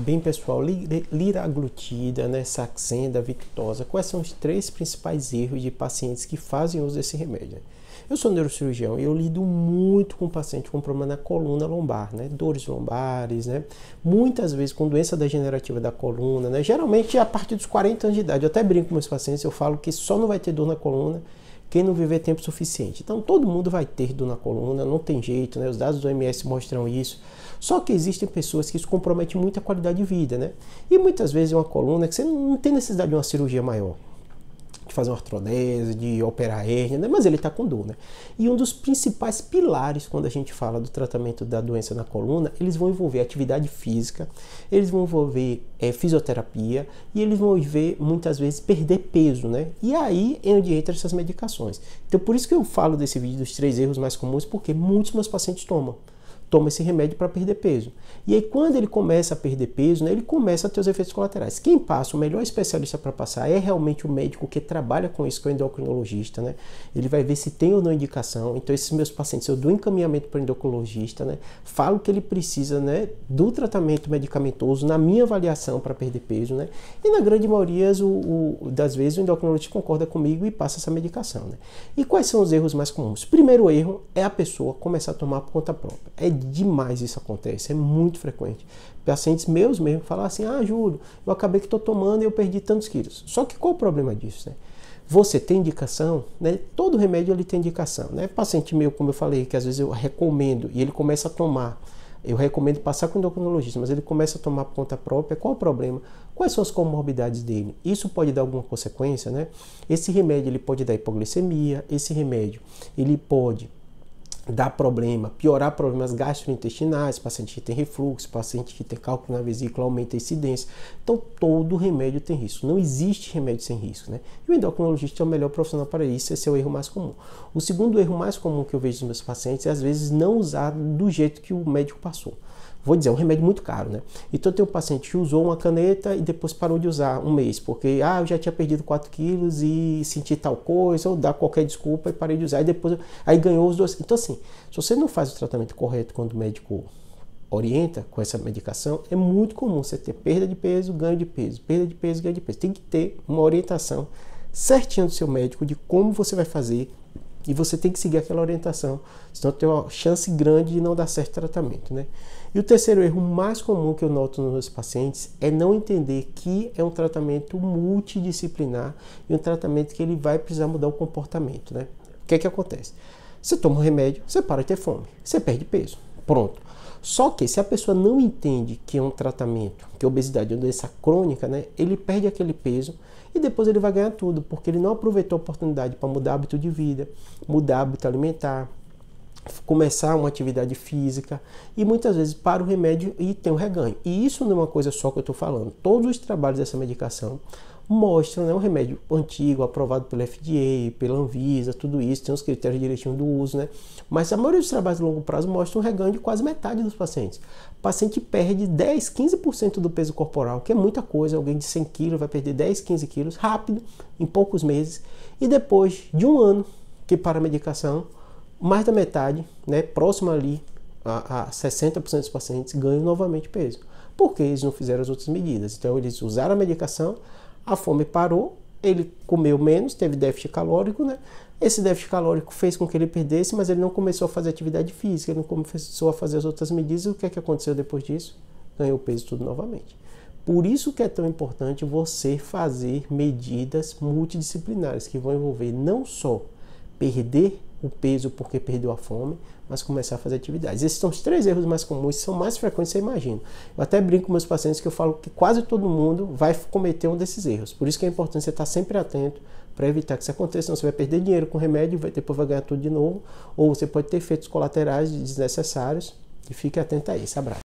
Bem, pessoal, aglutida, né, saxenda, victosa, quais são os três principais erros de pacientes que fazem uso desse remédio? Eu sou neurocirurgião e eu lido muito com paciente com problema na coluna lombar, né, dores lombares, né, muitas vezes com doença degenerativa da coluna, né, geralmente a partir dos 40 anos de idade. Eu até brinco com meus pacientes, eu falo que só não vai ter dor na coluna quem não viver tempo suficiente. Então todo mundo vai ter dor na coluna, não tem jeito, né? Os dados do OMS mostram isso. Só que existem pessoas que isso compromete muito a qualidade de vida, né? E muitas vezes é uma coluna que você não tem necessidade de uma cirurgia maior de fazer uma artrodese, de operar a hérnia, né? mas ele está com dor. Né? E um dos principais pilares quando a gente fala do tratamento da doença na coluna, eles vão envolver atividade física, eles vão envolver é, fisioterapia e eles vão ver muitas vezes perder peso. Né? E aí é onde entra essas medicações. Então por isso que eu falo desse vídeo dos três erros mais comuns, porque muitos meus pacientes tomam toma esse remédio para perder peso. E aí, quando ele começa a perder peso, né, ele começa a ter os efeitos colaterais. Quem passa, o melhor especialista para passar é realmente o médico que trabalha com isso, que é o endocrinologista, né? Ele vai ver se tem ou não indicação. Então, esses meus pacientes, eu dou encaminhamento para o endocrinologista, né? Falo que ele precisa, né, do tratamento medicamentoso, na minha avaliação, para perder peso, né? E na grande maioria o, o, das vezes o endocrinologista concorda comigo e passa essa medicação, né? E quais são os erros mais comuns? Primeiro erro é a pessoa começar a tomar por conta própria. É demais isso acontece, é muito frequente. Pacientes meus mesmo falam assim: ah, Júlio, eu acabei que estou tomando e eu perdi tantos quilos. Só que qual o problema disso, né? Você tem indicação, né? Todo remédio ele tem indicação, né? Paciente meu, como eu falei, que às vezes eu recomendo e ele começa a tomar. Eu recomendo passar com o endocrinologista, mas ele começa a tomar por conta própria. Qual o problema? Quais são as comorbidades dele? Isso pode dar alguma consequência, né? Esse remédio ele pode dar hipoglicemia, esse remédio ele pode dar problema, piorar problemas gastrointestinais, paciente que tem refluxo, paciente que tem cálculo na vesícula, aumenta a incidência. Então, todo remédio tem risco. Não existe remédio sem risco, né? E o endocrinologista é o melhor profissional para isso, esse é o erro mais comum. O segundo erro mais comum que eu vejo nos meus pacientes é, às vezes, não usar do jeito que o médico passou. Vou dizer, é um remédio muito caro, né? Então tem um paciente que usou uma caneta e depois parou de usar um mês, porque ah, eu já tinha perdido 4 quilos e senti tal coisa, ou dá qualquer desculpa e parei de usar, e depois aí ganhou os dois. Então assim, se você não faz o tratamento correto quando o médico orienta com essa medicação, é muito comum você ter perda de peso, ganho de peso, perda de peso, ganho de peso. Tem que ter uma orientação certinha do seu médico de como você vai fazer e você tem que seguir aquela orientação, senão tem uma chance grande de não dar certo tratamento, né? E o terceiro erro mais comum que eu noto nos meus pacientes é não entender que é um tratamento multidisciplinar e um tratamento que ele vai precisar mudar o comportamento, né? O que é que acontece? Você toma um remédio, você para de ter fome, você perde peso. Pronto. Só que se a pessoa não entende que é um tratamento, que a obesidade é uma doença crônica, né, ele perde aquele peso e depois ele vai ganhar tudo, porque ele não aproveitou a oportunidade para mudar hábito de vida, mudar hábito alimentar, começar uma atividade física e muitas vezes para o remédio e tem um reganho. E isso não é uma coisa só que eu estou falando. Todos os trabalhos dessa medicação mostra né, um remédio antigo, aprovado pela FDA, pela Anvisa, tudo isso, tem os critérios direitinho do uso, né? Mas a maioria dos trabalhos de longo prazo mostra um reganho de quase metade dos pacientes. O paciente perde 10, 15% do peso corporal, que é muita coisa, alguém de 100 quilos vai perder 10, 15 quilos rápido, em poucos meses, e depois de um ano que para a medicação, mais da metade, né, próxima ali a, a 60% dos pacientes ganham novamente peso, porque eles não fizeram as outras medidas. Então eles usaram a medicação, a fome parou, ele comeu menos, teve déficit calórico, né? Esse déficit calórico fez com que ele perdesse, mas ele não começou a fazer atividade física, ele não começou a fazer as outras medidas. E o que é que aconteceu depois disso? Ganhou peso tudo novamente. Por isso que é tão importante você fazer medidas multidisciplinares que vão envolver não só perder o peso porque perdeu a fome, mas começar a fazer atividades. Esses são os três erros mais comuns, são mais frequentes, você imagina. Eu até brinco com meus pacientes que eu falo que quase todo mundo vai cometer um desses erros. Por isso que é importante você estar sempre atento para evitar que isso aconteça, senão você vai perder dinheiro com remédio, vai, depois vai ganhar tudo de novo, ou você pode ter efeitos colaterais desnecessários. E fique atento a isso. Abraço.